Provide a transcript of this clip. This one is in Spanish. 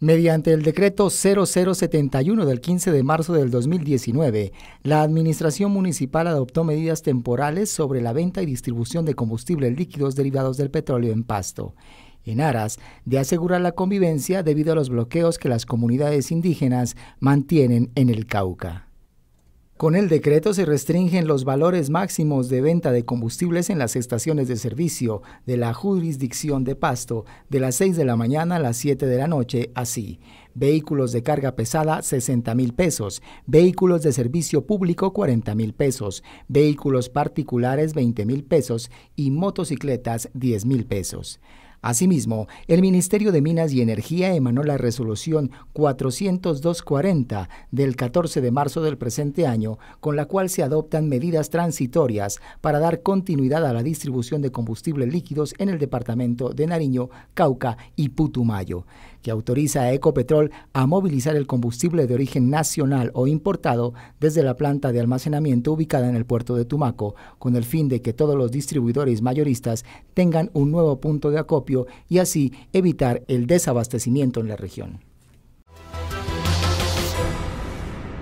Mediante el decreto 0071 del 15 de marzo del 2019, la Administración Municipal adoptó medidas temporales sobre la venta y distribución de combustibles líquidos derivados del petróleo en pasto, en aras de asegurar la convivencia debido a los bloqueos que las comunidades indígenas mantienen en el Cauca. Con el decreto se restringen los valores máximos de venta de combustibles en las estaciones de servicio de la jurisdicción de Pasto de las 6 de la mañana a las 7 de la noche, así. Vehículos de carga pesada 60 mil pesos, vehículos de servicio público 40 mil pesos, vehículos particulares 20 mil pesos y motocicletas 10 mil pesos. Asimismo, el Ministerio de Minas y Energía emanó la resolución 40240 del 14 de marzo del presente año, con la cual se adoptan medidas transitorias para dar continuidad a la distribución de combustibles líquidos en el departamento de Nariño, Cauca y Putumayo que autoriza a Ecopetrol a movilizar el combustible de origen nacional o importado desde la planta de almacenamiento ubicada en el puerto de Tumaco, con el fin de que todos los distribuidores mayoristas tengan un nuevo punto de acopio y así evitar el desabastecimiento en la región.